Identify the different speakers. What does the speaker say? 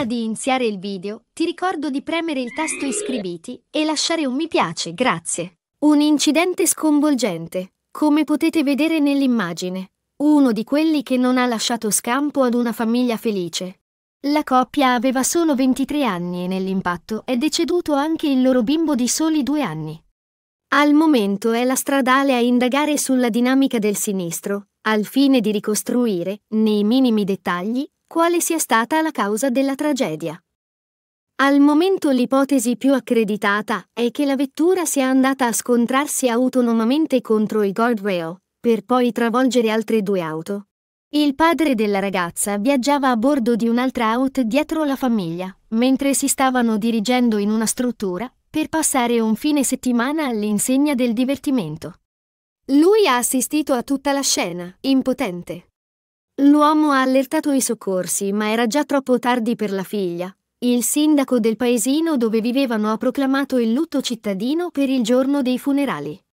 Speaker 1: Prima di iniziare il video, ti ricordo di premere il tasto iscriviti e lasciare un mi piace, grazie. Un incidente sconvolgente, come potete vedere nell'immagine. Uno di quelli che non ha lasciato scampo ad una famiglia felice. La coppia aveva solo 23 anni e nell'impatto è deceduto anche il loro bimbo di soli due anni. Al momento è la stradale a indagare sulla dinamica del sinistro, al fine di ricostruire, nei minimi dettagli, quale sia stata la causa della tragedia. Al momento l'ipotesi più accreditata è che la vettura sia andata a scontrarsi autonomamente contro i guardrail, per poi travolgere altre due auto. Il padre della ragazza viaggiava a bordo di un'altra out dietro la famiglia, mentre si stavano dirigendo in una struttura per passare un fine settimana all'insegna del divertimento. Lui ha assistito a tutta la scena, impotente, L'uomo ha allertato i soccorsi, ma era già troppo tardi per la figlia. Il sindaco del paesino dove vivevano ha proclamato il lutto cittadino per il giorno dei funerali.